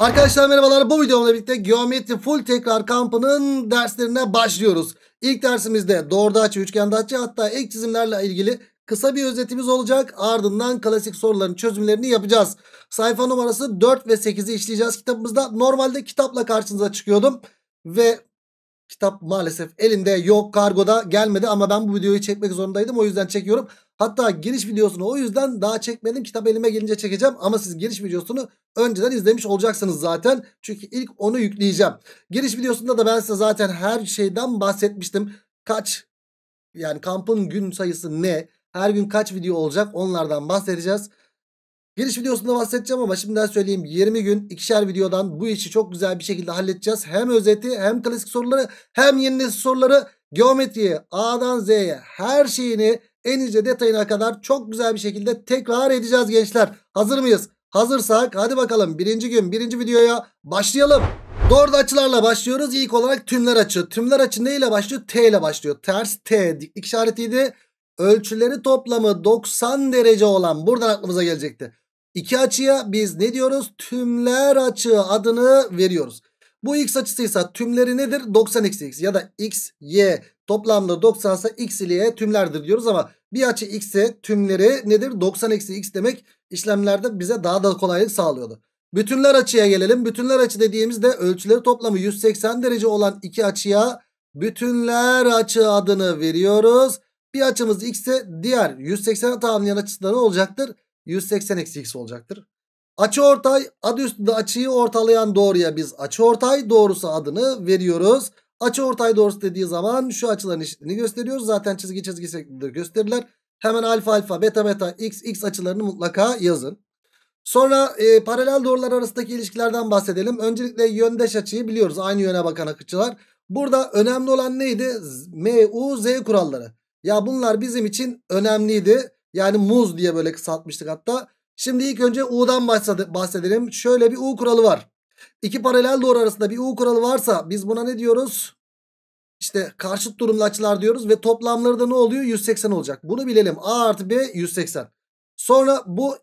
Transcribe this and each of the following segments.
Arkadaşlar merhabalar bu videomla birlikte geometri full tekrar kampının derslerine başlıyoruz. İlk dersimizde doğruda açı, üçgende açı hatta ek çizimlerle ilgili kısa bir özetimiz olacak. Ardından klasik soruların çözümlerini yapacağız. Sayfa numarası 4 ve 8'i işleyeceğiz kitabımızda. Normalde kitapla karşınıza çıkıyordum ve kitap maalesef elinde yok kargoda gelmedi ama ben bu videoyu çekmek zorundaydım o yüzden çekiyorum. Hatta giriş videosunu o yüzden daha çekmedim. Kitap elime gelince çekeceğim ama siz giriş videosunu önceden izlemiş olacaksınız zaten. Çünkü ilk onu yükleyeceğim. Giriş videosunda da ben size zaten her şeyden bahsetmiştim. Kaç yani kampın gün sayısı ne? Her gün kaç video olacak onlardan bahsedeceğiz. Giriş videosunda bahsedeceğim ama şimdiden söyleyeyim 20 gün ikişer videodan bu işi çok güzel bir şekilde halledeceğiz. Hem özeti hem klasik soruları hem yeni soruları geometriye A'dan Z'ye her şeyini en ince detayına kadar çok güzel bir şekilde tekrar edeceğiz gençler. Hazır mıyız? Hazırsak hadi bakalım birinci gün birinci videoya başlayalım. Doğru açılarla başlıyoruz. İlk olarak tümler açı. Tümler açı ne ile başlıyor? T ile başlıyor. Ters T diklik işaretiydi. Ölçüleri toplamı 90 derece olan buradan aklımıza gelecekti. İki açıya biz ne diyoruz? Tümler açı adını veriyoruz. Bu x açısıysa tümleri nedir? 90 x ya da x, y Toplamda 90 ise x ile y tümlerdir diyoruz ama bir açı x ise tümleri nedir? 90 eksi x demek işlemlerde bize daha da kolaylık sağlıyordu. Bütünler açıya gelelim. Bütünler açı dediğimizde ölçüleri toplamı 180 derece olan iki açıya bütünler açı adını veriyoruz. Bir açımız x ise diğer 180'e tamamlayan açısı ne olacaktır? 180 eksi x olacaktır. Açı ortay adı üstünde açıyı ortalayan doğruya biz açı ortay doğrusu adını veriyoruz. Açı ortay doğrusu dediği zaman şu açıların eşitliğini gösteriyoruz. Zaten çizgi çizgi şeklinde gösterirler. Hemen alfa alfa beta beta x x açılarını mutlaka yazın. Sonra e, paralel doğrular arasındaki ilişkilerden bahsedelim. Öncelikle yöndeş açıyı biliyoruz. Aynı yöne bakan akıcılar. Burada önemli olan neydi? M, U, Z kuralları. Ya bunlar bizim için önemliydi. Yani muz diye böyle kısaltmıştık hatta. Şimdi ilk önce U'dan bahsedelim. Şöyle bir U kuralı var. İki paralel doğru arasında bir U kuralı varsa biz buna ne diyoruz? işte karşıt durumlu açılar diyoruz ve toplamları da ne oluyor? 180 olacak. Bunu bilelim. A artı B 180. Sonra bu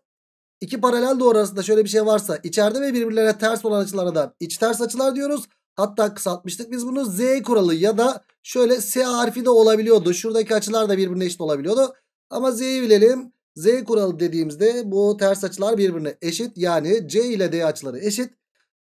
iki paralel doğru arasında şöyle bir şey varsa içeride ve birbirlerine ters olan açılara da iç ters açılar diyoruz. Hatta kısaltmıştık biz bunu Z kuralı ya da şöyle S harfi de olabiliyordu. Şuradaki açılar da birbirine eşit olabiliyordu. Ama Z'yi bilelim. Z kuralı dediğimizde bu ters açılar birbirine eşit. Yani C ile D açıları eşit.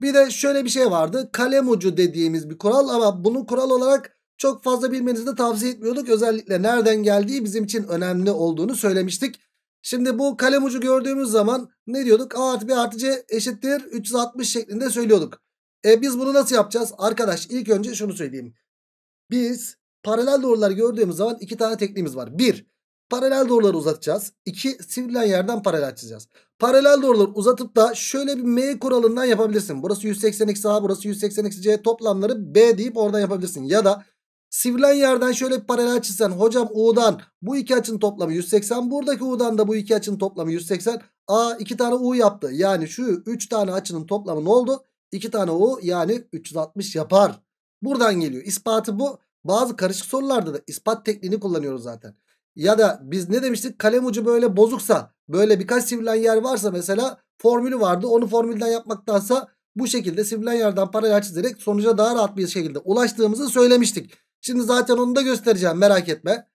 Bir de şöyle bir şey vardı. Kalem ucu dediğimiz bir kural ama bunu kural olarak çok fazla bilmenizi de tavsiye etmiyorduk. Özellikle nereden geldiği bizim için önemli olduğunu söylemiştik. Şimdi bu kalem ucu gördüğümüz zaman ne diyorduk? A artı B artı C eşittir 360 şeklinde söylüyorduk. E biz bunu nasıl yapacağız? Arkadaş ilk önce şunu söyleyeyim. Biz paralel doğrular gördüğümüz zaman iki tane tekniğimiz var. Bir, paralel doğruları uzatacağız. İki, sivrilen yerden paralel çizeceğiz. Paralel doğruları uzatıp da şöyle bir M kuralından yapabilirsin. Burası 180 eksi A, burası 180 eksi C toplamları B deyip oradan yapabilirsin. Ya da Sivrilen yerden şöyle bir paralel çizsen hocam U'dan bu iki açının toplamı 180. Buradaki U'dan da bu iki açının toplamı 180. A iki tane U yaptı. Yani şu üç tane açının toplamı ne oldu? 2 tane U yani 360 yapar. Buradan geliyor. İspatı bu. Bazı karışık sorularda da ispat tekniğini kullanıyoruz zaten. Ya da biz ne demiştik? Kalem ucu böyle bozuksa böyle birkaç sivrilen yer varsa mesela formülü vardı. Onu formülden yapmaktansa bu şekilde sivrilen yerden paralel çizerek sonuca daha rahat bir şekilde ulaştığımızı söylemiştik. Şimdi zaten onu da göstereceğim merak etme.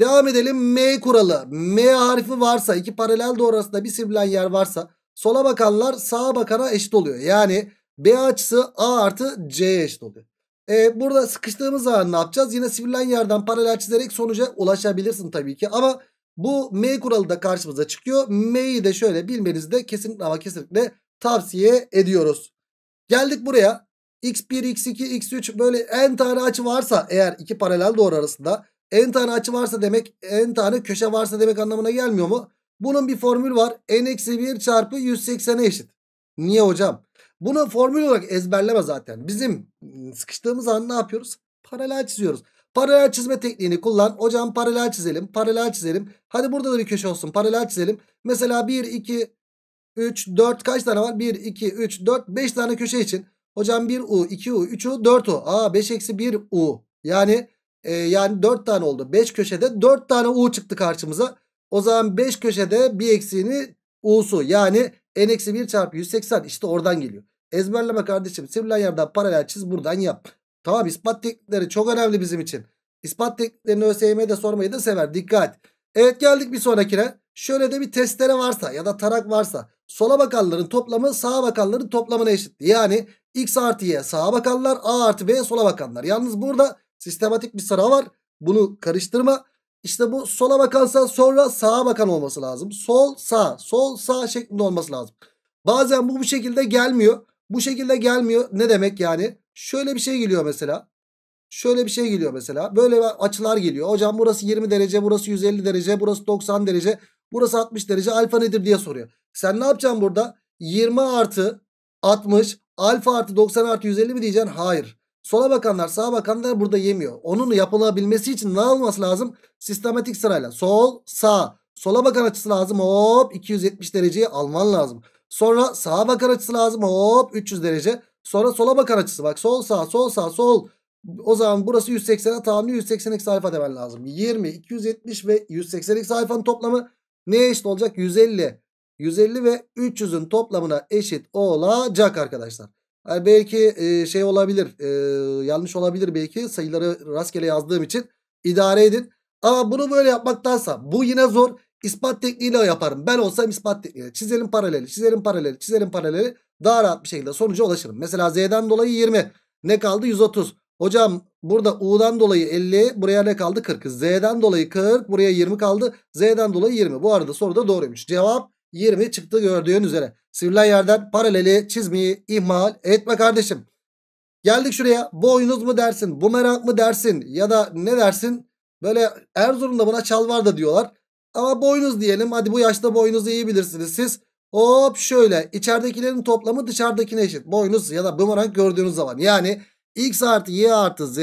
Devam edelim M kuralı. M harfi varsa iki paralel doğru arasında bir sivrilen yer varsa sola bakanlar sağa bakana eşit oluyor. Yani B açısı A artı C'ye eşit oluyor. E, burada sıkıştığımız zaman ne yapacağız? Yine sivrilen yerden paralel çizerek sonuca ulaşabilirsin tabii ki. Ama bu M kuralı da karşımıza çıkıyor. M'yi de şöyle bilmenizi de kesinlikle ama kesinlikle tavsiye ediyoruz. Geldik buraya x1, x2, x3 böyle n tane açı varsa eğer iki paralel doğru arasında n tane açı varsa demek n tane köşe varsa demek anlamına gelmiyor mu? Bunun bir formül var. n-1 çarpı 180'e eşit. Niye hocam? Bunu formül olarak ezberleme zaten. Bizim sıkıştığımız an ne yapıyoruz? Paralel çiziyoruz. Paralel çizme tekniğini kullan. Hocam paralel çizelim. Paralel çizelim. Hadi burada da bir köşe olsun. Paralel çizelim. Mesela 1, 2, 3, 4 kaç tane var? 1, 2, 3, 4, 5 tane köşe için. Hocam 1U, 2U, 3U, 4U. Aa 5 eksi 1U. Yani e, yani 4 tane oldu. 5 köşede 4 tane U çıktı karşımıza. O zaman 5 köşede bir eksiğini U'su yani n eksi 1 çarpı 180 işte oradan geliyor. Ezberleme kardeşim sivrilen yerden paralel çiz buradan yap. Tamam ispat teknikleri çok önemli bizim için. İspat tekniklerini ÖSYM'de sormayı da sever dikkat. Evet geldik bir sonrakine. Şöyle de bir testere varsa ya da tarak varsa sola bakanların toplamı sağa bakanların toplamına eşit. Yani X artı Y sağa bakanlar. A artı B sola bakanlar. Yalnız burada sistematik bir sıra var. Bunu karıştırma. İşte bu sola bakansa sonra sağa bakan olması lazım. Sol sağ sol sağ şeklinde olması lazım. Bazen bu bu şekilde gelmiyor. Bu şekilde gelmiyor. Ne demek yani? Şöyle bir şey geliyor mesela. Şöyle bir şey geliyor mesela. Böyle açılar geliyor. Hocam burası 20 derece, burası 150 derece, burası 90 derece, burası 60 derece. Alfa nedir diye soruyor. Sen ne yapacaksın burada? 20 artı 60 alfa artı 90 artı 150 mi diyeceksin? Hayır. Sola bakanlar sağa bakanlar burada yemiyor. Onun yapılabilmesi için ne olması lazım? Sistematik sırayla sol sağ. Sola bakan açısı lazım hop 270 dereceyi alman lazım. Sonra sağa bakan açısı lazım hop 300 derece. Sonra sola bakan açısı bak sol sağ sol sağ sol. O zaman burası 180'e tahammülü 180 x alfa demen lazım. 20, 270 ve 180 x alfanın toplamı neye eşit olacak? 150. 150 ve 300'ün toplamına eşit olacak arkadaşlar. Yani belki e, şey olabilir e, yanlış olabilir belki sayıları rastgele yazdığım için idare edin. Ama bunu böyle yapmaktansa bu yine zor ispat tekniğiyle yaparım. Ben olsam ispat tekniğiyle çizelim paraleli çizelim paraleli çizelim paraleli daha rahat bir şekilde sonuca ulaşırım. Mesela Z'den dolayı 20 ne kaldı 130. Hocam burada U'dan dolayı 50 buraya ne kaldı 40. Z'den dolayı 40 buraya 20 kaldı. Z'den dolayı 20. Bu arada soruda doğruymuş. Cevap 20 çıktı gördüğün üzere. Sivrilen yerden paraleli çizmeyi ihmal etme kardeşim. Geldik şuraya boynuz mu dersin bumerang mı dersin ya da ne dersin böyle Erzurum'da buna çalvar da diyorlar. Ama boynuz diyelim hadi bu yaşta boynuzu iyi bilirsiniz siz. Hop şöyle içeridekilerin toplamı dışarıdakine eşit. Boynuz ya da bumerang gördüğünüz zaman. Yani x artı y artı z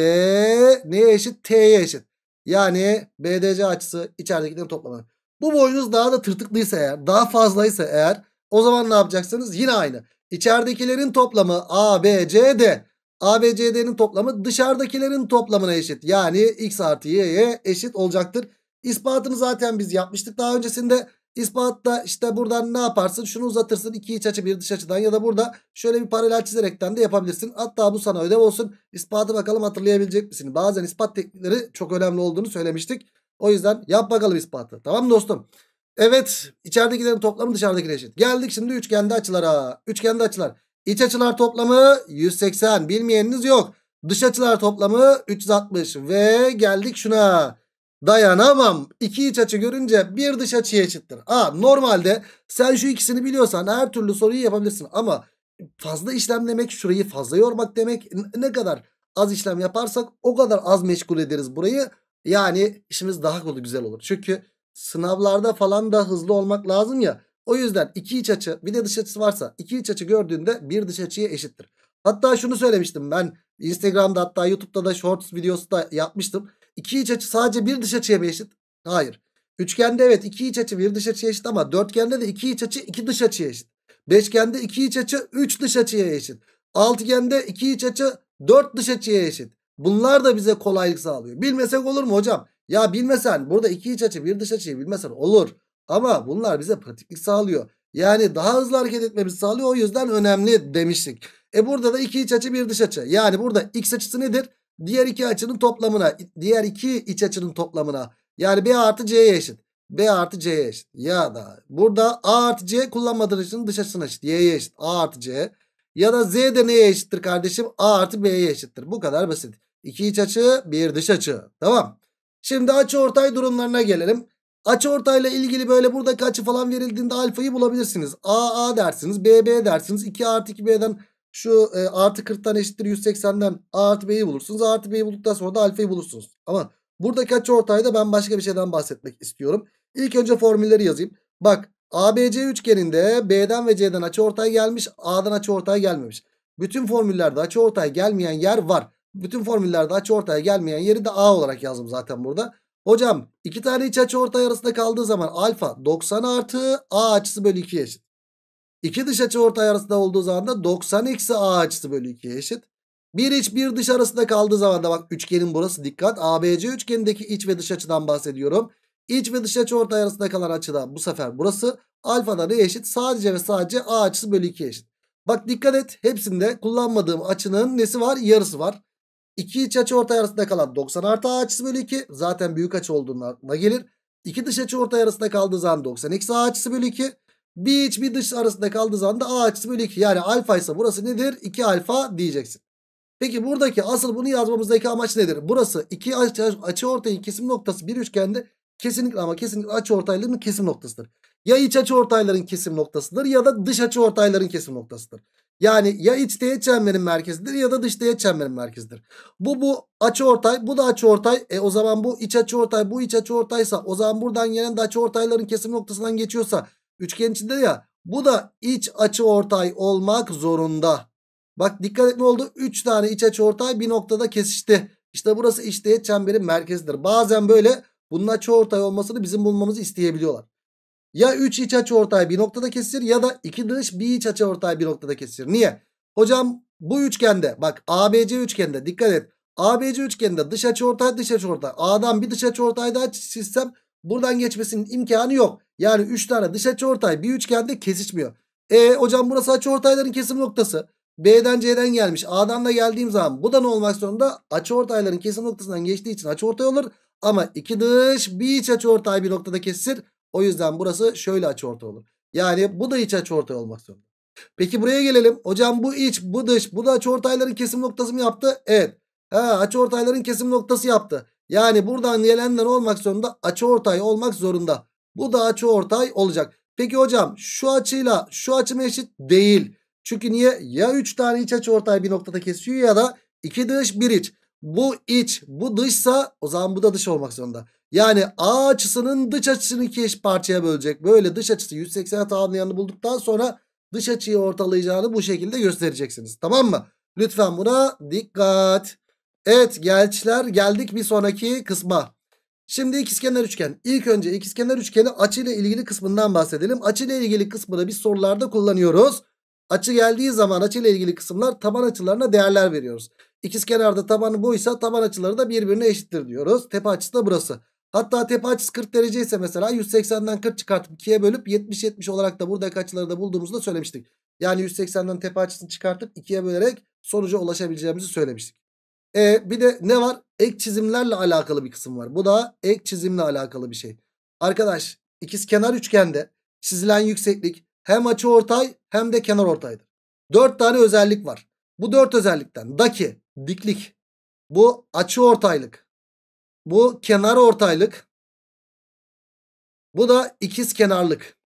neye eşit? T'ye eşit. Yani BDC açısı içeridekilerin toplamı. Bu boyunuz daha da tırtıklıysa eğer daha fazlaysa eğer o zaman ne yapacaksınız? Yine aynı. İçeridekilerin toplamı A, B, C, D. A, B, C, D'nin toplamı dışarıdakilerin toplamına eşit. Yani X artı Y'ye eşit olacaktır. İspatını zaten biz yapmıştık daha öncesinde. İspatta işte buradan ne yaparsın? Şunu uzatırsın iki iç açı bir dış açıdan ya da burada şöyle bir paralel çizerekten de yapabilirsin. Hatta bu sana ödev olsun. İspatı bakalım hatırlayabilecek misin? Bazen ispat teknikleri çok önemli olduğunu söylemiştik. O yüzden yap bakalım ispatı. Tamam dostum. Evet içeridekilerin toplamı dışarıdakine eşit. Geldik şimdi üçgende açılara. Üçgende açılar. İç açılar toplamı 180. Bilmeyeniniz yok. Dış açılar toplamı 360. Ve geldik şuna. Dayanamam. İki iç açı görünce bir dış açıya eşittir. Aa, normalde sen şu ikisini biliyorsan her türlü soruyu yapabilirsin. Ama fazla işlem demek şurayı fazla yormak demek. Ne kadar az işlem yaparsak o kadar az meşgul ederiz burayı. Yani işimiz daha kolay güzel olur. Çünkü sınavlarda falan da hızlı olmak lazım ya. O yüzden iki iç açı bir de dış açısı varsa iki iç açı gördüğünde bir dış açıya eşittir. Hatta şunu söylemiştim ben Instagram'da hatta YouTube'da da shorts videosu da yapmıştım. İki iç açı sadece bir dış açıya mı eşit? Hayır. Üçgende evet iki iç açı bir dış açıya eşit ama dörtgende de iki iç açı iki dış açıya eşit. Beşgende iki iç açı üç dış açıya eşit. Altıgende iki iç açı dört dış açıya eşit. Bunlar da bize kolaylık sağlıyor. Bilmesek olur mu hocam? Ya bilmesen burada iki iç açı bir dış açıyı bilmesen olur. Ama bunlar bize pratiklik sağlıyor. Yani daha hızlı hareket etmemizi sağlıyor. O yüzden önemli demiştik. E burada da iki iç açı bir dış açı. Yani burada x açısı nedir? Diğer iki açının toplamına. Diğer iki iç açının toplamına. Yani b artı c'ye eşit. b artı c'ye eşit. Ya da burada a artı c kullanmadığınız için dış açısına eşit. y'ye eşit. a artı c. Ya da z de neye eşittir kardeşim? a artı b'ye eşittir. Bu kadar basit. 2 iç açı, 1 dış açı. Tamam. Şimdi açı ortay durumlarına gelelim. Açı ortayla ilgili böyle burada kaçı falan verildiğinde alfayı bulabilirsiniz. A A dersiniz, B B dersiniz. 2 artı 2 B'den şu e, artı 40'tan eşittir 180'den A artı B'yi bulursunuz. A artı B'yi bulduktan sonra da alfayı bulursunuz. Ama burada açı ortayda ben başka bir şeyden bahsetmek istiyorum. İlk önce formülleri yazayım. Bak ABC üçgeninde B'den ve C'den açı ortaya gelmiş. A'dan açı ortaya gelmemiş. Bütün formüllerde açı ortaya gelmeyen yer var bütün formüllerde açı ortaya gelmeyen yeri de A olarak yazdım zaten burada. Hocam iki tane iç açı ortay arasında kaldığı zaman alfa 90 artı A açısı bölü 2 eşit. İki dış açı ortay arasında olduğu zaman da 90 eksi A açısı bölü 2 eşit. Bir iç bir dış arasında kaldığı zaman da bak üçgenin burası dikkat. ABC üçgenindeki iç ve dış açıdan bahsediyorum. İç ve dış açı ortay arasında kalan açıda bu sefer burası. Alfadan ne eşit? Sadece ve sadece A açısı bölü 2 eşit. Bak dikkat et hepsinde kullanmadığım açının nesi var? Yarısı var. 2 iç açı ortay arasında kalan 90 artı A açısı bölü 2 zaten büyük açı olduğuna gelir. 2 dış açı ortay arasında kaldığı zaman 90 X A açısı bölü 2. Bir iç bir dış arasında kaldığı zaman da A açısı bölü 2. Yani alfa ise burası nedir? 2 alfa diyeceksin. Peki buradaki asıl bunu yazmamızdaki amaç nedir? Burası 2 açı, açı ortayın kesim noktası bir üçgende kesinlikle ama kesinlikle açı ortaylarının kesim noktasıdır. Ya iç açı ortayların kesim noktasıdır ya da dış açı ortayların kesim noktasıdır. Yani ya iç teğet çemberin merkezidir ya da dış teğet çemberin merkezidir. Bu bu açıortay, bu da açıortay. E o zaman bu iç açıortay, bu iç açıortaysa, o zaman buradan gelen de açı kesim noktasından geçiyorsa üçgen içinde ya bu da iç açıortay olmak zorunda. Bak dikkat et ne oldu? 3 tane iç açıortay bir noktada kesişti. İşte burası iç teğet çemberin merkezidir. Bazen böyle bunun açıortay olmasını bizim bulmamızı isteyebiliyorlar ya 3 iç açı ortay bir noktada kesir ya da 2 dış bir iç açı ortay bir noktada kesir. Niye? Hocam bu üçgende bak ABC üçgende dikkat et. ABC üçgende dış açı ortay dış açı ortay. A'dan bir dış açı ortay daha çizsem buradan geçmesinin imkanı yok. Yani 3 tane dış açı ortay bir üçgende kesişmiyor. E hocam burası açı ortayların kesim noktası. B'den C'den gelmiş. A'dan da geldiğim zaman bu da ne olmak zorunda? Açı ortayların kesim noktasından geçtiği için açı ortay olur. Ama iki dış bir iç açı ortay bir noktada kesir. O yüzden burası şöyle ortay olur. Yani bu da iç ortay olmak zorunda. Peki buraya gelelim. Hocam bu iç, bu dış, bu da ortayların kesim noktası mı yaptı? Evet. Ha, ortayların kesim noktası yaptı. Yani buradan gelenler olmak zorunda ortay olmak zorunda. Bu da ortay olacak. Peki hocam şu açıyla şu açım eşit değil. Çünkü niye? Ya 3 tane iç ortay bir noktada kesiyor ya da 2 dış 1 iç. Bu iç bu dışsa o zaman bu da dış olmak zorunda. Yani A açısının dış açısını iki eş parçaya bölecek. Böyle dış açısı 180 tamamlayanını bulduktan sonra dış açıyı ortalayacağını bu şekilde göstereceksiniz. Tamam mı? Lütfen buna dikkat. Evet gençler geldik bir sonraki kısma. Şimdi ikizkenar üçgen. İlk önce ikizkenar üçgeni açıyla ilgili kısmından bahsedelim. Açıyla ilgili kısmını biz sorularda kullanıyoruz. Açı geldiği zaman açıyla ilgili kısımlar taban açılarına değerler veriyoruz. İkizkenarda tabanı buysa taban açıları da birbirine eşittir diyoruz. Tepe açısı da burası. Hatta tepe açısı 40 derece ise mesela 180'den 40 çıkartıp 2'ye bölüp 70-70 olarak da buradaki açıları da bulduğumuzu da söylemiştik. Yani 180'den tepe açısını çıkartıp 2'ye bölerek sonuca ulaşabileceğimizi söylemiştik. E, bir de ne var? Ek çizimlerle alakalı bir kısım var. Bu da ek çizimle alakalı bir şey. Arkadaş ikizkenar üçgende çizilen yükseklik hem açı ortay hem de kenar ortaydır. 4 tane özellik var. Bu 4 özellikten daki diklik. Bu açı ortaylık. Bu kenar ortaylık. Bu da ikiz kenarlık.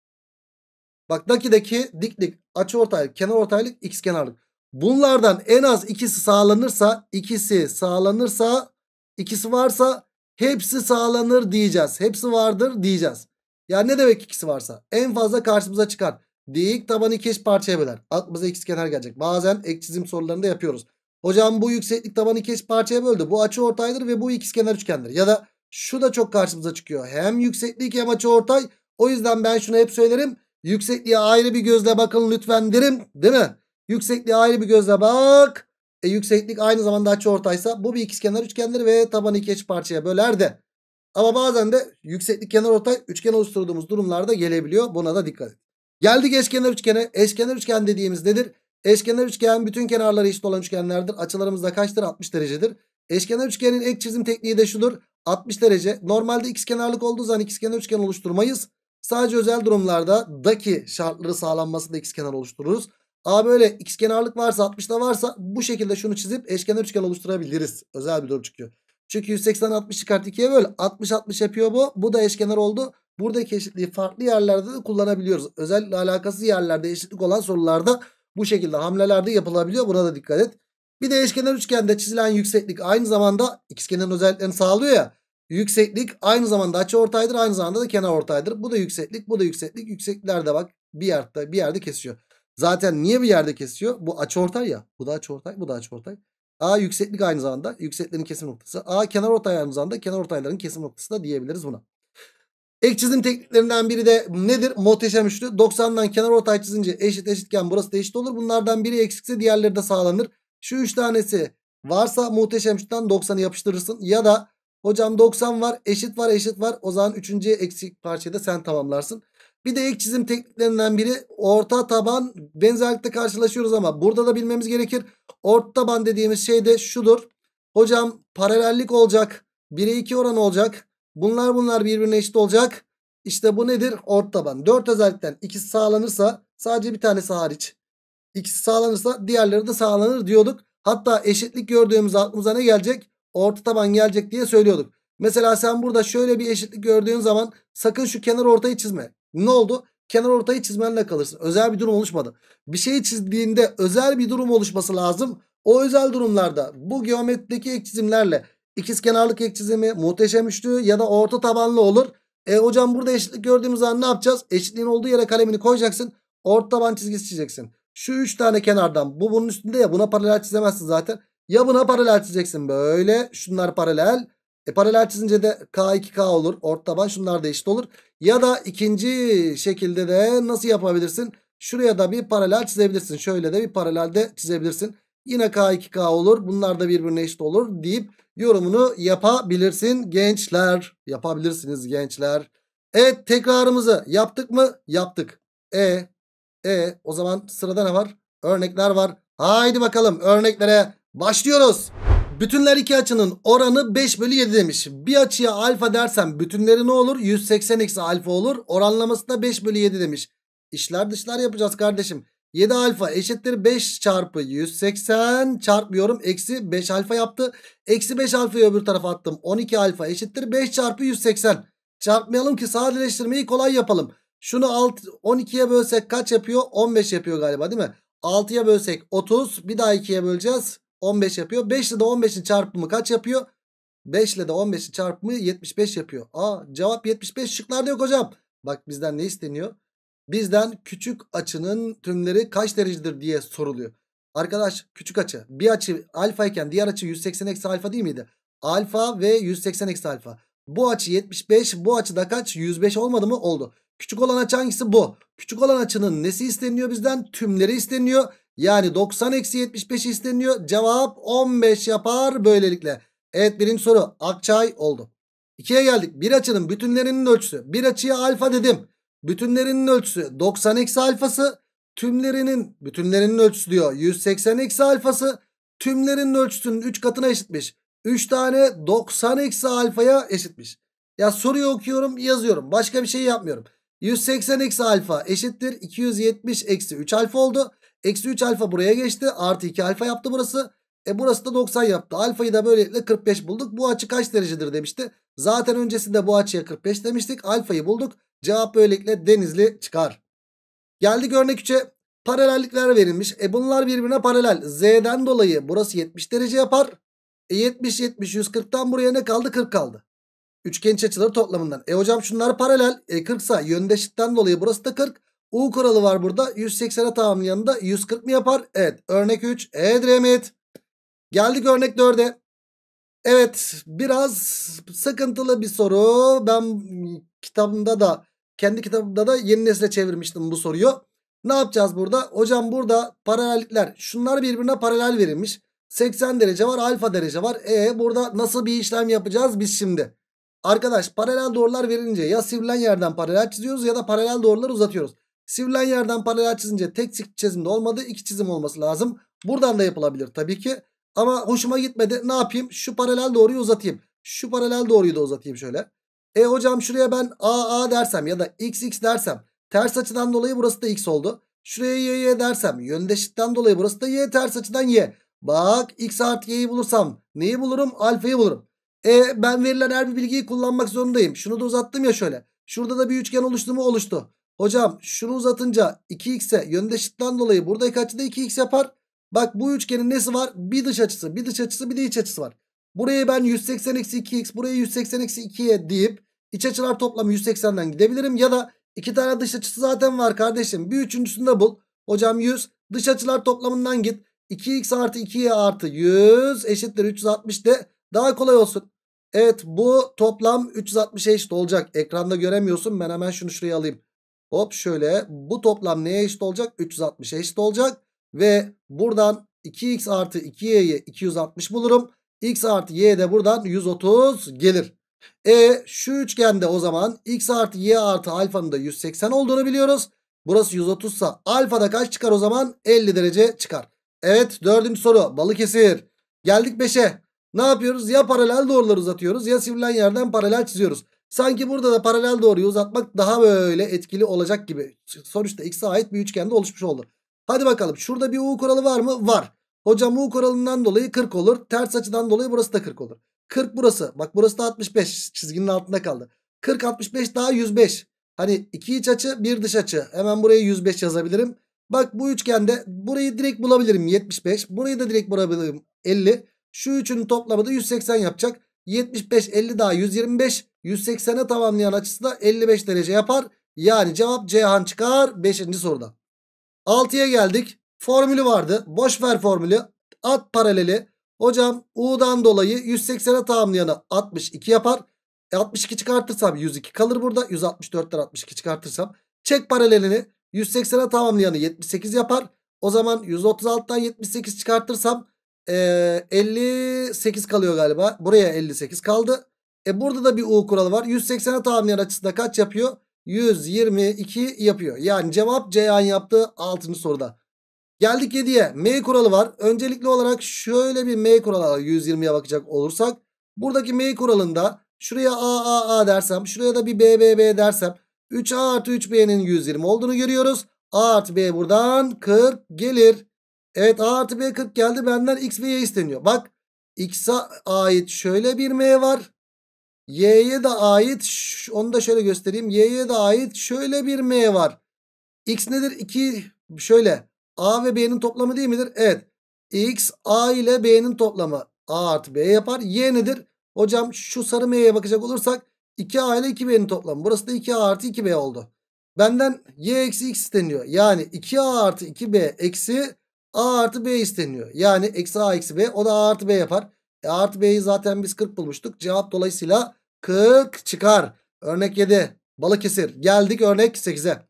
Bak nakideki diklik, açı ortaylık, kenar ortaylık, ikiz kenarlık. Bunlardan en az ikisi sağlanırsa, ikisi sağlanırsa, ikisi varsa hepsi sağlanır diyeceğiz. Hepsi vardır diyeceğiz. Yani ne demek ikisi varsa? En fazla karşımıza çıkar. Dik tabanı iki eş parçaya böler. Aklımıza ikiz kenar gelecek. Bazen ek çizim sorularında yapıyoruz. Hocam bu yükseklik tabanı iki parçaya böldü. Bu açı ortaydır ve bu ikizkenar üçgendir. Ya da şu da çok karşımıza çıkıyor. Hem yükseklik hem açı ortay. O yüzden ben şunu hep söylerim. Yüksekliğe ayrı bir gözle bakın lütfen derim. Değil mi? Yüksekliğe ayrı bir gözle bak. E, yükseklik aynı zamanda açı ortaysa bu bir ikizkenar üçgendir ve tabanı iki eş parçaya böler de. Ama bazen de yükseklik kenar ortay üçgen oluşturduğumuz durumlarda gelebiliyor. Buna da dikkat edin. Geldik eşkenar üçgene. Eşkenar üçgen dediğimiz nedir? Eşkenar üçgen bütün kenarları eşit olan üçgenlerdir. Açılarımız da kaçtır? 60 derecedir. Eşkenar üçgenin ek çizim tekniği de şudur. 60 derece. Normalde x kenarlık olduğu zaman x ikizkenar üçgen oluşturmayız. Sadece özel durumlarda daki şartları sağlanmasında kenar oluştururuz. A böyle x kenarlık varsa 60 da varsa bu şekilde şunu çizip eşkenar üçgen oluşturabiliriz. Özel bir durum çıkıyor. Çünkü 180 60 çıkart 2'ye böyle 60 60 yapıyor bu. Bu da eşkenar oldu. Buradaki eşitliği farklı yerlerde de kullanabiliyoruz. Özel alakası yerlerde eşitlik olan sorularda bu şekilde hamlelerde yapılabiliyor. Buna da dikkat et. Bir de eşkenar üçgende çizilen yükseklik aynı zamanda ikizkenar özelliklerini sağlıyor ya. Yükseklik aynı zamanda açı ortaydır, aynı zamanda da kenar ortaydır. Bu da yükseklik, bu da yükseklik. Yükseklikler de bak bir yerde bir yerde kesiyor. Zaten niye bir yerde kesiyor? Bu açı ortay ya. Bu da açı ortay, bu da açı ortay. A yükseklik aynı zamanda yükseklerin kesim noktası. A kenar ortay aynı zamanda kenar ortayların kesim noktası da diyebiliriz buna. Ek çizim tekniklerinden biri de nedir? Muhteşem üçlü. 90'dan kenar ortay çizince eşit eşitken burası da eşit olur. Bunlardan biri eksikse diğerleri de sağlanır. Şu üç tanesi varsa muhteşem üçlüden 90'ı yapıştırırsın. Ya da hocam 90 var eşit var eşit var. O zaman üçüncü eksik parçayı da sen tamamlarsın. Bir de ek çizim tekniklerinden biri orta taban benzerlikte karşılaşıyoruz ama burada da bilmemiz gerekir. Orta taban dediğimiz şey de şudur. Hocam paralellik olacak. 1'e 2 oran olacak. Bunlar bunlar birbirine eşit olacak. İşte bu nedir? Ort taban. 4 özellikten ikisi sağlanırsa sadece bir tanesi hariç. İkisi sağlanırsa diğerleri de sağlanır diyorduk. Hatta eşitlik gördüğümüz aklımıza ne gelecek? Orta taban gelecek diye söylüyorduk. Mesela sen burada şöyle bir eşitlik gördüğün zaman sakın şu kenar ortayı çizme. Ne oldu? Kenar ortayı çizmenle kalırsın. Özel bir durum oluşmadı. Bir şeyi çizdiğinde özel bir durum oluşması lazım. O özel durumlarda bu geometrideki ek çizimlerle İkiz kenarlık çizimi muhteşem üçlü ya da orta tabanlı olur. E hocam burada eşitlik gördüğümüz zaman ne yapacağız? Eşitliğin olduğu yere kalemini koyacaksın. Orta taban çizgisi çizeceksin. Şu üç tane kenardan bu bunun üstünde ya buna paralel çizemezsin zaten. Ya buna paralel çizeceksin böyle. Şunlar paralel. E paralel çizince de K2K olur. Orta taban şunlar da eşit olur. Ya da ikinci şekilde de nasıl yapabilirsin? Şuraya da bir paralel çizebilirsin. Şöyle de bir paralel de çizebilirsin. Yine K2K olur. Bunlar da birbirine eşit olur deyip yorumunu yapabilirsin gençler. Yapabilirsiniz gençler. Evet tekrarımızı yaptık mı? Yaptık. E, e o zaman sırada ne var? Örnekler var. Haydi bakalım örneklere başlıyoruz. Bütünler iki açının oranı 5 bölü 7 demiş. Bir açıya alfa dersem bütünleri ne olur? 180 eksi alfa olur. Oranlaması da 5 bölü 7 demiş. İşler dışlar yapacağız kardeşim. 7 alfa eşittir 5 çarpı 180 çarpmıyorum. Eksi 5 alfa yaptı. Eksi 5 alfayı öbür tarafa attım. 12 alfa eşittir 5 çarpı 180. Çarpmayalım ki sadeleştirmeyi kolay yapalım. Şunu 12'ye bölsek kaç yapıyor? 15 yapıyor galiba değil mi? 6'ya bölsek 30. Bir daha 2'ye böleceğiz. 15 yapıyor. 5 ile de 15'in çarpımı kaç yapıyor? 5 ile de 15'in çarpımı 75 yapıyor. Aa cevap 75 şıklarda yok hocam. Bak bizden ne isteniyor? bizden küçük açının tümleri kaç derecedir diye soruluyor. Arkadaş küçük açı bir açı alfa iken diğer açı 180 eksi alfa değil miydi? Alfa ve 180 eksi alfa. Bu açı 75 bu açı da kaç? 105 olmadı mı? Oldu. Küçük olan açı hangisi? Bu. Küçük olan açının nesi isteniyor bizden? Tümleri isteniyor. Yani 90 eksi 75 isteniyor. Cevap 15 yapar böylelikle. Evet birinci soru Akçay oldu. 2'ye geldik. Bir açının bütünlerinin ölçüsü. Bir açıya alfa dedim. Bütünlerinin ölçüsü 90 eksi alfası. Tümlerinin bütünlerinin ölçüsü diyor 180 eksi alfası. Tümlerinin ölçüsünün 3 katına eşitmiş. 3 tane 90 eksi alfaya eşitmiş. Ya soruyu okuyorum yazıyorum. Başka bir şey yapmıyorum. 180 eksi alfa eşittir. 270 eksi 3 alfa oldu. Eksi 3 alfa buraya geçti. Artı 2 alfa yaptı burası. E burası da 90 yaptı. Alfayı da böylelikle 45 bulduk. Bu açı kaç derecedir demişti. Zaten öncesinde bu açıya 45 demiştik. Alfayı bulduk. Cevap böylelikle Denizli çıkar. Geldik örnek 3'e. Paralellikler verilmiş. E bunlar birbirine paralel. Z'den dolayı burası 70 derece yapar. E 70 70 140'tan buraya ne kaldı? 40 kaldı. Üçgen iç açıları toplamından. E hocam şunlar paralel. E 40 ise yöndeşlikten dolayı burası da 40. U kuralı var burada. 180'e tamamın 140 mı yapar? Evet. Örnek 3. Edremit. Geldik örnek 4'e. Evet biraz sıkıntılı bir soru. Ben kitabımda da kendi kitabımda da yeni nesle çevirmiştim bu soruyu. Ne yapacağız burada? Hocam burada paralellikler. Şunlar birbirine paralel verilmiş. 80 derece var alfa derece var. E burada nasıl bir işlem yapacağız biz şimdi? Arkadaş paralel doğrular verince ya sivrilen yerden paralel çiziyoruz ya da paralel doğruları uzatıyoruz. Sivrilen yerden paralel çizince tek çizimde olmadı iki çizim olması lazım. Buradan da yapılabilir tabii ki. Ama hoşuma gitmedi ne yapayım? Şu paralel doğruyu uzatayım. Şu paralel doğruyu da uzatayım şöyle. E hocam şuraya ben AA dersem ya da XX dersem ters açıdan dolayı burası da X oldu. Şuraya YY dersem yöndeşlikten dolayı burası da Y ters açıdan Y. Bak X artı Y'yi bulursam neyi bulurum? Alfayı bulurum. E ben verilen her bir bilgiyi kullanmak zorundayım. Şunu da uzattım ya şöyle. Şurada da bir üçgen oluştu mu oluştu. Hocam şunu uzatınca 2x'e yöndeşlikten dolayı buradaki açıda 2x yapar. Bak bu üçgenin nesi var? Bir dış açısı, bir dış açısı, bir de iç açısı var. Burayı ben 180-2x buraya 180 2y deyip iç açılar toplamı 180'den gidebilirim. Ya da iki tane dış açısı zaten var kardeşim. Bir üçüncüsünü de bul. Hocam 100 dış açılar toplamından git. 2x artı 2y artı 100 eşittir 360 de daha kolay olsun. Evet bu toplam 360'a eşit olacak. Ekranda göremiyorsun ben hemen şunu şuraya alayım. Hop şöyle bu toplam neye eşit olacak? 360'a eşit olacak. Ve buradan 2x artı 2y'yi 260 bulurum. X artı Y de buradan 130 gelir. E şu üçgende o zaman X artı Y artı alfanın da 180 olduğunu biliyoruz. Burası 130 sa alfa da kaç çıkar o zaman? 50 derece çıkar. Evet dördüncü soru Balıkesir. Geldik 5'e. Ne yapıyoruz? Ya paralel doğruları uzatıyoruz ya sivrilen yerden paralel çiziyoruz. Sanki burada da paralel doğruyu uzatmak daha böyle etkili olacak gibi. Sonuçta x'e ait bir üçgende oluşmuş oldu. Hadi bakalım şurada bir u kuralı var mı? Var. Hocam U kuralından dolayı 40 olur. Ters açıdan dolayı burası da 40 olur. 40 burası. Bak burası da 65. Çizginin altında kaldı. 40 65 daha 105. Hani iki iç açı bir dış açı. Hemen buraya 105 yazabilirim. Bak bu üçgende burayı direkt bulabilirim 75. Burayı da direkt bulabilirim 50. Şu üçünün toplamı da 180 yapacak. 75 50 daha 125. 180'e tamamlayan açısı da 55 derece yapar. Yani cevap Cihan çıkar 5. soruda. 6'ya geldik formülü vardı. Boş ver formülü. At paraleli. Hocam U'dan dolayı 180'e tamamlayanı 62 yapar. E 62 çıkartırsam 102 kalır burada. 164'ten 62 çıkartırsam. Çek paralelini 180'e tamamlayanı 78 yapar. O zaman 136'dan 78 çıkartırsam e, 58 kalıyor galiba. Buraya 58 kaldı. E burada da bir U kuralı var. 180'e tamamlayan açısında kaç yapıyor? 122 yapıyor. Yani cevap Ceyhan yaptı 6. soruda. Geldik 7'ye. M kuralı var. Öncelikli olarak şöyle bir M kuralı 120'ye bakacak olursak. Buradaki M kuralında şuraya A A A dersem şuraya da bir B B B dersem 3A artı 3B'nin 120 olduğunu görüyoruz. A artı B buradan 40 gelir. Evet A artı B 40 geldi benden X ve Y isteniyor. Bak X'e ait şöyle bir M var. Y'ye de ait onu da şöyle göstereyim. Y'ye de ait şöyle bir M var. X nedir? 2 şöyle A ve B'nin toplamı değil midir? Evet. X A ile B'nin toplamı A artı B yapar. Y nedir? Hocam şu sarı M'ye bakacak olursak 2A ile 2B'nin toplamı. Burası da 2A artı 2B oldu. Benden Y eksi X isteniyor. Yani 2A artı 2B eksi A artı B isteniyor. Yani eksi A eksi B o da A artı B yapar. E artı B'yi zaten biz 40 bulmuştuk. Cevap dolayısıyla 40 çıkar. Örnek 7. Balıkesir. Geldik örnek 8'e.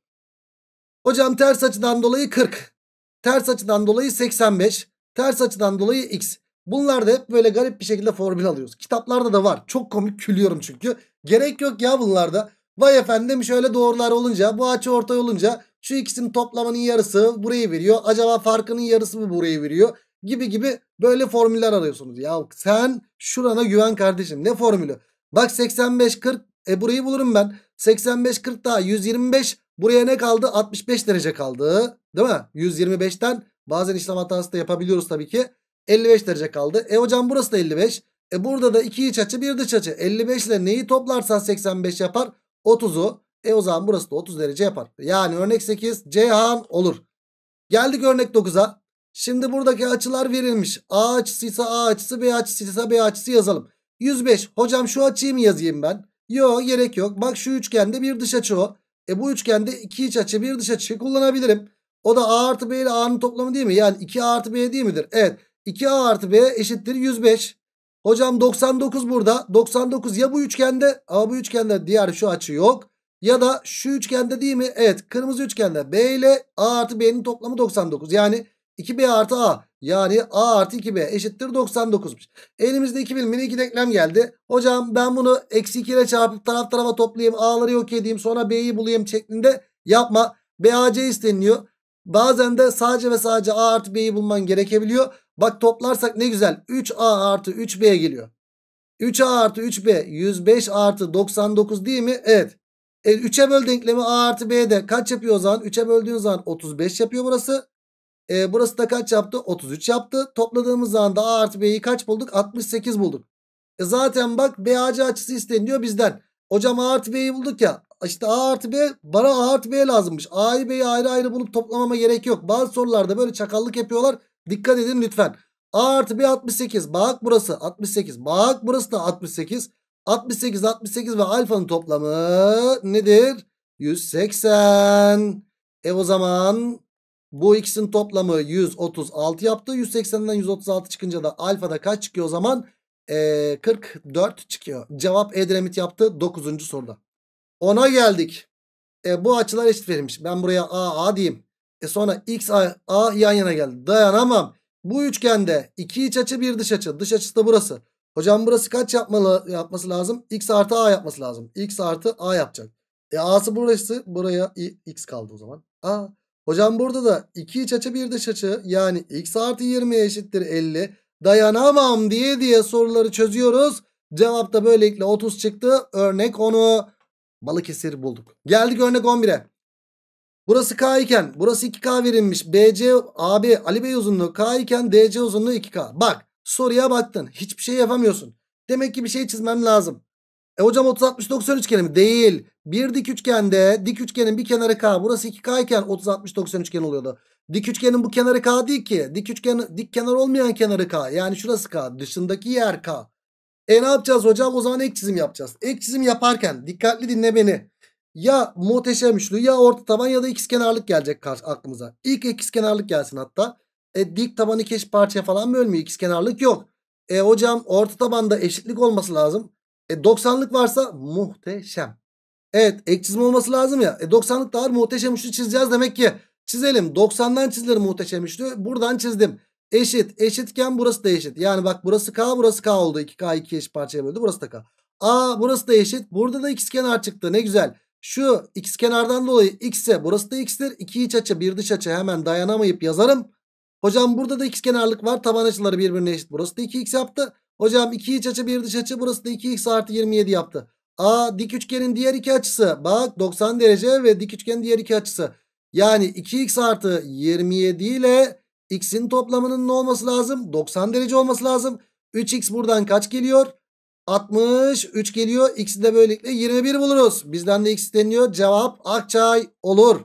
Hocam ters açıdan dolayı 40. Ters açıdan dolayı 85. Ters açıdan dolayı x. Bunlar da hep böyle garip bir şekilde formül alıyoruz. Kitaplarda da var. Çok komik külüyorum çünkü. Gerek yok ya bunlarda. Vay efendim şöyle doğrular olunca bu açı ortay olunca şu ikisinin toplamının yarısı burayı veriyor. Acaba farkının yarısı mı burayı veriyor? Gibi gibi böyle formüller arıyorsunuz. Ya sen şurana güven kardeşim. Ne formülü? Bak 85-40 e burayı bulurum ben. 85-40 daha 125 buraya ne kaldı? 65 derece kaldı. Değil mi? 125'ten bazen işlem hatası da yapabiliyoruz tabii ki. 55 derece kaldı. E hocam burası da 55. E burada da 2 iç açı 1 dış açı. 55 ile neyi toplarsan 85 yapar? 30'u. E o zaman burası da 30 derece yapar. Yani örnek 8 Ceyhan olur. Geldik örnek 9'a. Şimdi buradaki açılar verilmiş. A açısıysa A açısı, B açısıysa B açısı yazalım. 105. Hocam şu açıyı mı yazayım ben? Yok gerek yok. Bak şu üçgende bir dış açı o. E bu üçgende iki iç açı bir dış açı kullanabilirim. O da A artı B ile A'nın toplamı değil mi? Yani 2A artı B değil midir? Evet. 2A artı B eşittir 105. Hocam 99 burada. 99 ya bu üçgende ama bu üçgende diğer şu açı yok. Ya da şu üçgende değil mi? Evet. Kırmızı üçgende B ile A artı B'nin toplamı 99. Yani 2B artı A. Yani A artı 2B eşittir 99'muş. Elimizde 2 bilimini 2 denklem geldi. Hocam ben bunu eksi 2 ile çarpıp taraf tarafa toplayayım. A'ları yok edeyim sonra B'yi bulayım şeklinde yapma. BAC isteniyor. Bazen de sadece ve sadece A artı B'yi bulman gerekebiliyor. Bak toplarsak ne güzel 3A artı 3B geliyor. 3A artı 3B 105 artı 99 değil mi? Evet. E, 3'e böl denklemi A artı B'de kaç yapıyor o zaman? 3'e böldüğün zaman 35 yapıyor burası. E, burası da kaç yaptı? 33 yaptı. Topladığımız zaman da A artı B'yi kaç bulduk? 68 bulduk. E, zaten bak BAC açısı isteniyor bizden. Hocam A artı B'yi bulduk ya işte A artı B bana A artı B lazımmış. A'yı B'yi ayrı ayrı bulup toplamama gerek yok. Bazı sorularda böyle çakallık yapıyorlar. Dikkat edin lütfen. A artı B 68. Bak burası 68. Bak burası da 68. 68, 68 ve alfanın toplamı nedir? 180. E o zaman bu X'in toplamı 136 yaptı. 180'den 136 çıkınca da alfada kaç çıkıyor o zaman? Ee, 44 çıkıyor. Cevap Edremit yaptı 9. soruda. 10'a geldik. E, bu açılar eşit verilmiş. Ben buraya A, A diyeyim. E sonra X, A, A yan yana geldi. Dayanamam. Bu üçgende iki iç açı bir dış açı. Dış açısı da burası. Hocam burası kaç yapmalı, yapması lazım? X artı A yapması lazım. X artı A yapacak. E A'sı burası. Buraya X kaldı o zaman. A. Hocam burada da iki iç açı bir dış açı. Yani X artı 20 eşittir 50. Dayanamam diye diye soruları çözüyoruz. Cevap da böylelikle 30 çıktı. Örnek 10'u. Balıkesir'i bulduk. Geldik örnek 11'e. Burası K iken burası 2K verilmiş. BC AB Ali Bey uzunluğu K iken DC uzunluğu 2K. Bak soruya baktın. Hiçbir şey yapamıyorsun. Demek ki bir şey çizmem lazım. E hocam 30 60 90 üçgeni mi? Değil. Bir dik üçgende dik üçgenin bir kenarı K. Burası 2K iken 30 60 90 üçgen oluyordu. Dik üçgenin bu kenarı K değil ki. Dik üçgen dik kenar olmayan kenarı K. Yani şurası K. Dışındaki yer K. E ne yapacağız hocam? O zaman ek çizim yapacağız. Ek çizim yaparken dikkatli dinle beni. Ya muhteşem üçlü ya orta taban ya da ikizkenarlık gelecek aklımıza. İlk ikizkenarlık gelsin hatta. E dik tabanı iki eşit parçaya falan bölmüyor. İkizkenarlık yok. E hocam orta tabanda eşitlik olması lazım. E 90'lık varsa muhteşem. Evet ek çizim olması lazım ya. E 90'lık da var muhteşem üçlü çizeceğiz demek ki. Çizelim. 90'dan çizilir muhteşem üçlü. Buradan çizdim. Eşit. Eşitken burası da eşit. Yani bak burası K burası K oldu. 2K 2 eşit parçaya böldü. Burası da K. A burası da eşit. Burada da ikizkenar çıktı. Ne güzel. Şu ikizkenardan dolayı x'e burası da x'tir. 2 iç açı bir dış açı hemen dayanamayıp yazarım. Hocam burada da ikizkenarlık var. Taban açıları birbirine eşit. Burası da 2x yaptı. Hocam 2 iç açı bir dış açı burası da 2x artı 27 yaptı. A dik üçgenin diğer iki açısı. Bak 90 derece ve dik üçgenin diğer iki açısı. Yani 2x artı 27 ile x'in toplamının ne olması lazım? 90 derece olması lazım. 3x buradan kaç geliyor? 63 geliyor. X'i de böylelikle 21 buluruz. Bizden de x isteniyor. Cevap Akçay olur.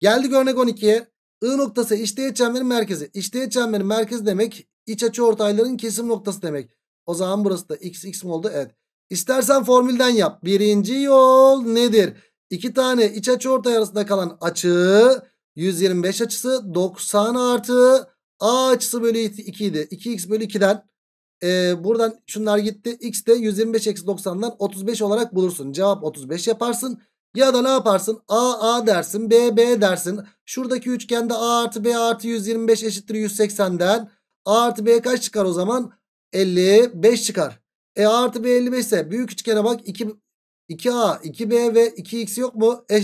Geldik örnek 12'ye. I noktası işteğet çemberin merkezi. İşteğet çemberin merkezi demek iç açı ortayların kesim noktası demek. O zaman burası da x x mi oldu? Evet. İstersen formülden yap. Birinci yol nedir? İki tane iç açı ortay arasında kalan açı 125 açısı 90 artı a açısı bölü 2 idi. 2x bölü 2'den e, buradan şunlar gitti. x de 125 eksi 90'dan 35 olarak bulursun. Cevap 35 yaparsın. Ya da ne yaparsın? A A dersin. B B dersin. Şuradaki üçgende A artı B artı 125 eşittir 180'den. A artı B kaç çıkar o zaman? 55 çıkar. E A artı B 55 ise büyük üçgene bak 2, 2A, 2B ve 2X yok mu? E,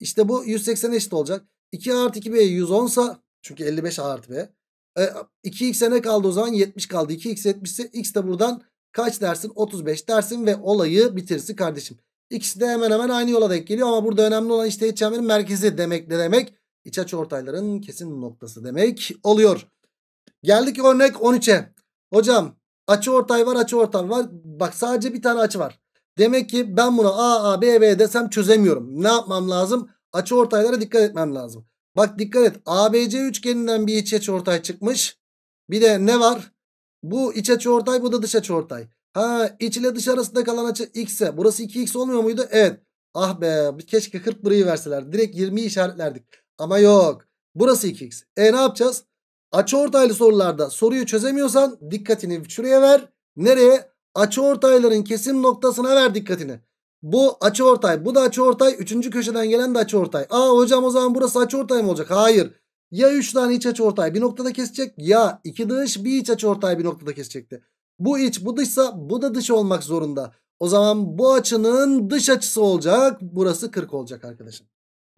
işte bu 180 eşit olacak. 2 artı 2b 110 sa çünkü 55 artı b. E, 2x'e ne kaldı o zaman? 70 kaldı. 2x 70 ise x de buradan kaç dersin? 35 dersin ve olayı bitirsin kardeşim. İkisi de hemen hemen aynı yola denk geliyor ama burada önemli olan işte iç çemberin merkezi demek ne demek? İç açı ortayların kesin noktası demek oluyor. Geldik örnek 13'e. Hocam açı ortay var açı ortay var. Bak sadece bir tane açı var. Demek ki ben bunu A, A, B, B desem çözemiyorum. Ne yapmam lazım? Açı ortaylara dikkat etmem lazım. Bak dikkat et. ABC üçgeninden bir iç açı ortay çıkmış. Bir de ne var? Bu iç açı ortay bu da dış açı ortay. Ha iç ile dış arasında kalan açı x'e. Burası 2x olmuyor muydu? Evet. Ah be keşke 40 burayı verseler. Direkt 20'yi işaretlerdik. Ama yok. Burası 2x. E ne yapacağız? Açı ortaylı sorularda soruyu çözemiyorsan dikkatini şuraya ver. Nereye? Açı ortayların kesim noktasına ver dikkatini. Bu açı ortay. Bu da açı ortay. Üçüncü köşeden gelen de açı ortay. Aa hocam o zaman burası açı ortay mı olacak? Hayır. Ya 3 tane iç açı ortay bir noktada kesecek ya 2 dış bir iç açı ortay bir noktada kesecekti. Bu iç bu dışsa bu da dış olmak zorunda. O zaman bu açının dış açısı olacak. Burası 40 olacak arkadaşım.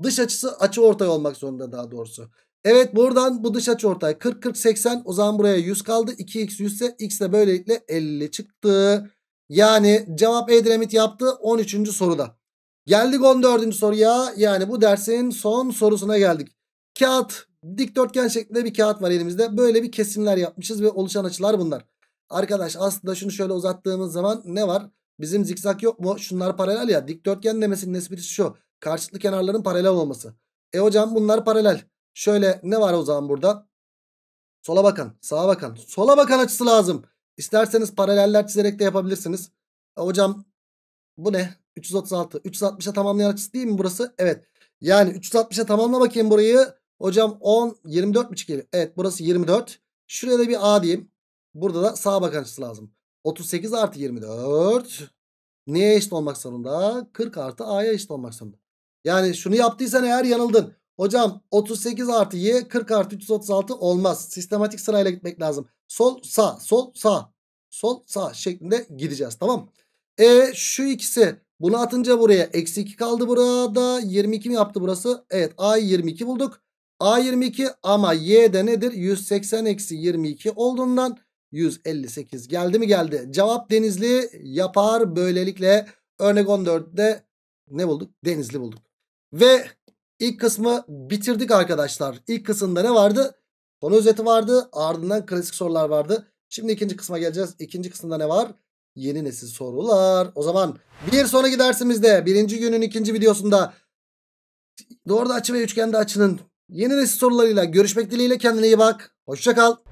Dış açısı açı ortay olmak zorunda daha doğrusu. Evet buradan bu dış açı ortay 40 40 80 o zaman buraya 100 kaldı. 2x 100 ise x de böylelikle 50 çıktı. Yani cevap Edremit yaptı 13. soruda. Geldik 14. soruya. Yani bu dersin son sorusuna geldik. Kağıt dikdörtgen şeklinde bir kağıt var elimizde. Böyle bir kesimler yapmışız ve oluşan açılar bunlar. Arkadaş aslında şunu şöyle uzattığımız zaman ne var? Bizim zikzak yok mu? Şunlar paralel ya. Dikdörtgen demesinin esprisi şu. Karşılıklı kenarların paralel olması. E hocam bunlar paralel. Şöyle ne var o zaman burada? Sola bakan, sağa bakan. Sola bakan açısı lazım. İsterseniz paraleller çizerek de yapabilirsiniz. E, hocam bu ne? 336. 360'a tamamlayan açısı değil mi burası? Evet. Yani 360'a tamamla bakayım burayı. Hocam 10, 24 mi çıkıyor? Evet burası 24. Şuraya da bir A diyeyim. Burada da sağa bakan açısı lazım. 38 artı 24. Neye eşit olmak zorunda? 40 artı A'ya eşit olmak zorunda. Yani şunu yaptıysan eğer yanıldın. Hocam 38 artı Y 40 artı 336 olmaz. Sistematik sırayla gitmek lazım sol sağ sol sağ sol sağ şeklinde gideceğiz tamam. E şu ikisi bunu atınca buraya eksi 2 kaldı burada 22 mi yaptı burası? Evet A'yı 22 bulduk. A 22 ama Y de nedir? 180 eksi 22 olduğundan 158 geldi mi geldi. Cevap Denizli yapar böylelikle örnek 14'te ne bulduk? Denizli bulduk. Ve ilk kısmı bitirdik arkadaşlar. İlk kısımda ne vardı? Konu özeti vardı. Ardından klasik sorular vardı. Şimdi ikinci kısma geleceğiz. İkinci kısımda ne var? Yeni nesil sorular. O zaman bir sonraki dersimizde birinci günün ikinci videosunda doğru açı ve üçgende açının yeni nesil sorularıyla görüşmek dileğiyle kendine iyi bak. Hoşçakal.